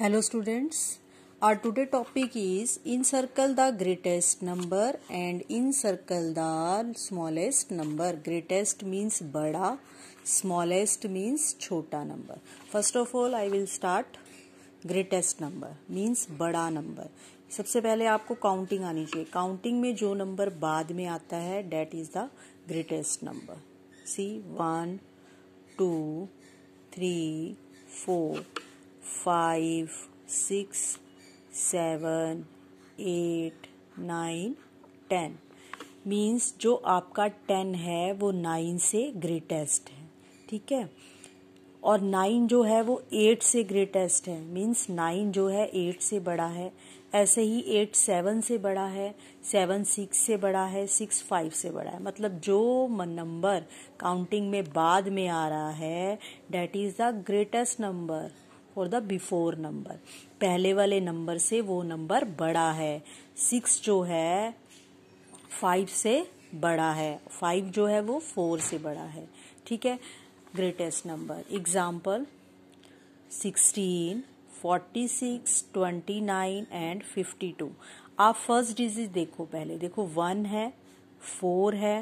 hello students our today topic is encircle the greatest number and encircle the smallest number greatest means बड़ा smallest means छोटा number first of all I will start greatest number means बड़ा number सबसे पहले आपको counting आनी चाहिए counting में जो नंबर बाद में आता है that is the greatest number see one two three four five six seven eight nine ten means जो आपका टेन है वो नाइन से ग्रेटेस्ट है ठीक है और नाइन जो है वो एट से ग्रेटेस्ट है मीन्स नाइन जो है एट से बड़ा है ऐसे ही एट सेवन से बड़ा है सेवन सिक्स से बड़ा है सिक्स फाइव से बड़ा है मतलब जो नंबर काउंटिंग में बाद में आ रहा है that is the greatest number और द बिफोर नंबर पहले वाले नंबर से वो नंबर बड़ा है सिक्स जो है फाइव से बड़ा है फाइव जो है वो फोर से बड़ा है ठीक है greatest number example sixteen forty six twenty nine and fifty two आप फर्स्ट डिजीज देखो पहले देखो वन है फोर है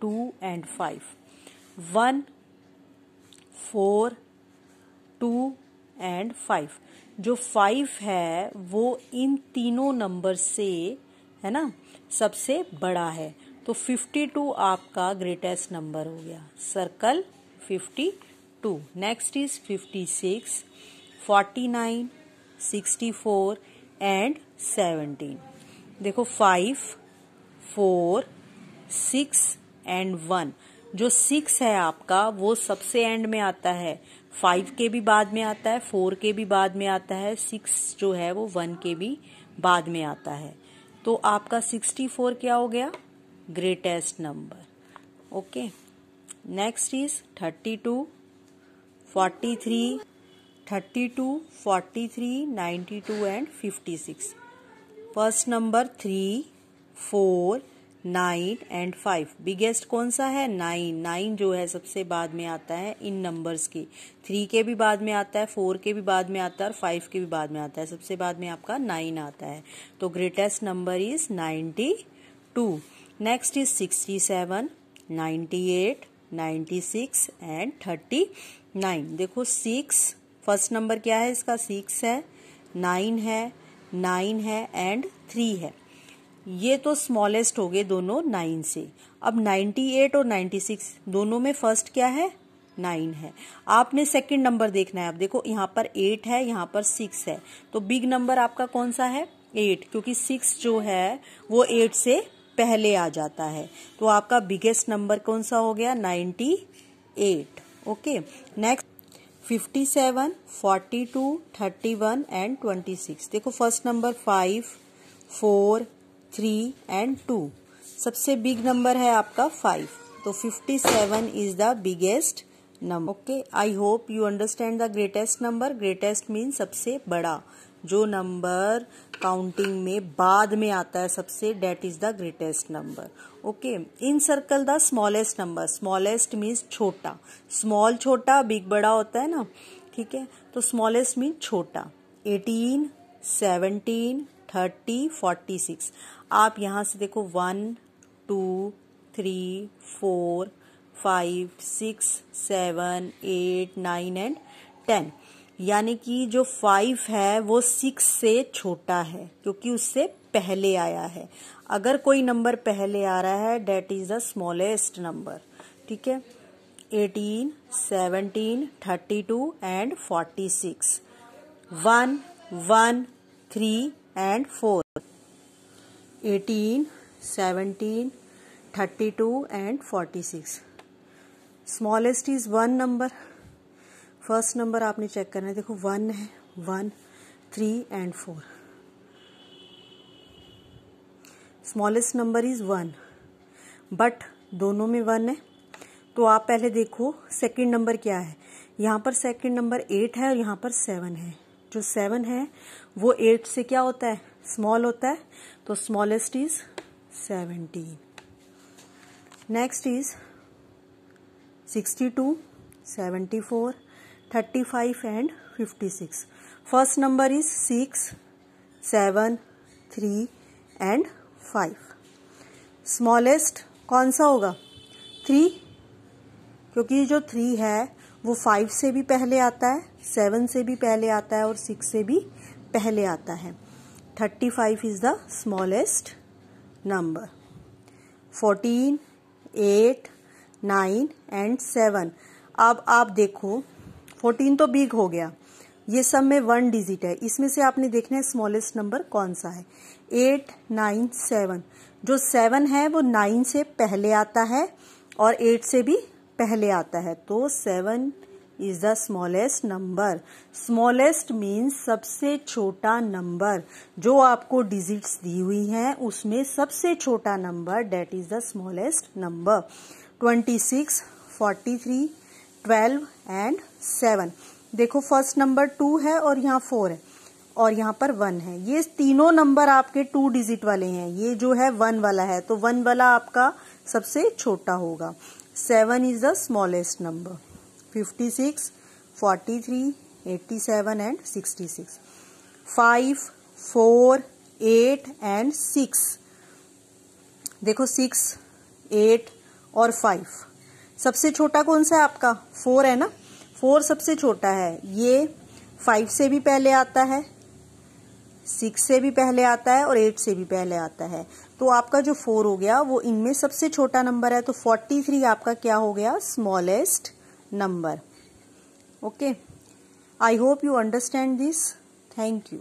two and five one four and five जो फाइव है वो इन तीनों नंबर से है ना सबसे बड़ा है तो फिफ्टी टू आपका ग्रेटेस्ट नंबर हो गया circle fifty two next is fifty six forty nine sixty four and seventeen देखो five four six and one जो सिक्स है आपका वो सबसे एंड में आता है फाइव के भी बाद में आता है फोर के भी बाद में आता है सिक्स जो है वो वन के भी बाद में आता है तो आपका सिक्सटी फोर क्या हो गया greatest number okay next is thirty two forty three thirty two forty three ninety two and fifty six first number three four nine and five biggest कौन सा है नाइन नाइन जो है सबसे बाद में आता है इन नंबर्स के थ्री के भी बाद में आता है फोर के भी बाद में आता है और फाइव के भी बाद में आता है सबसे बाद में आपका नाइन आता है तो greatest number is ninety two next is sixty seven ninety eight ninety six and thirty nine देखो सिक्स फर्स्ट नंबर क्या है इसका सिक्स है नाइन है नाइन है एंड थ्री है ये तो स्मॉलेस्ट हो गए दोनों नाइन से अब नाइन्टी एट और नाइन्टी सिक्स दोनों में फर्स्ट क्या है नाइन है आपने सेकंड नंबर देखना है आप देखो यहाँ पर एट है यहाँ पर सिक्स है तो बिग नंबर आपका कौन सा है एट क्योंकि सिक्स जो है वो एट से पहले आ जाता है तो आपका बिगेस्ट नंबर कौन सा हो गया ninety eight okay next fifty seven forty two thirty one and twenty six देखो first number five four three and two सबसे बिग नंबर है आपका फाइव तो fifty seven is the biggest number okay I hope you understand the greatest number greatest mean सबसे बड़ा जो number counting में बाद में आता है सबसे that is the greatest number okay encircle the smallest number smallest means छोटा स्मॉल छोटा बिग बड़ा होता है ना ठीक है तो स्मॉलेस्ट मीन छोटा eighteen seventeen thirty forty six आप यहाँ से देखो one two three four five six seven eight nine and ten यानी कि जो फाइव है वो सिक्स से छोटा है क्योंकि उससे पहले आया है अगर कोई नंबर पहले आ रहा है that is the smallest number ठीक है eighteen seventeen thirty two and forty six one one three and four eighteen seventeen thirty two and forty six smallest is one number first number आपने check करना है देखो one है one three and four smallest number is one but दोनों में one है तो आप पहले देखो सेकंड नंबर क्या है यहाँ पर सेकंड नंबर एट है और यहाँ पर सेवन है जो सेवन है वो एट से क्या होता है स्मॉल होता है तो smallest is seventeen next is sixty two seventy four thirty five and fifty six first number is six seven three and five smallest कौन सा होगा थ्री क्योंकि जो थ्री है वो फाइव से भी पहले आता है सेवन से भी पहले आता है और सिक्स से भी पहले आता है thirty five is the smallest number fourteen eight nine and seven अब आप देखो फोर्टीन तो बिग हो गया ये सब में वन डिजिट है इसमें से आपने देखना है स्मॉलेस्ट नंबर कौन सा है एट नाइन सेवन जो सेवन है वो नाइन से पहले आता है और एट से भी पहले आता है तो seven is the smallest number smallest means सबसे छोटा नंबर जो आपको डिजिट्स दी हुई हैं उसमें सबसे छोटा number that is the smallest number twenty six forty three twelve and seven देखो फर्स्ट नंबर टू है और यहाँ फोर है और यहाँ पर वन है ये तीनों नंबर आपके टू डिजिट वाले हैं ये जो है वन वाला है तो वन वाला आपका सबसे छोटा होगा seven is the smallest number fifty six forty three eighty seven and sixty six five four eight and six देखो सिक्स एट और फाइव सबसे छोटा कौन सा है आपका फोर है ना फोर सबसे छोटा है ये फाइव से भी पहले आता है सिक्स से भी पहले आता है और एट से भी पहले आता है तो आपका जो फोर हो गया वो इनमें सबसे छोटा नंबर है तो फोर्टी थ्री आपका क्या हो गया smallest number okay I hope you understand this thank you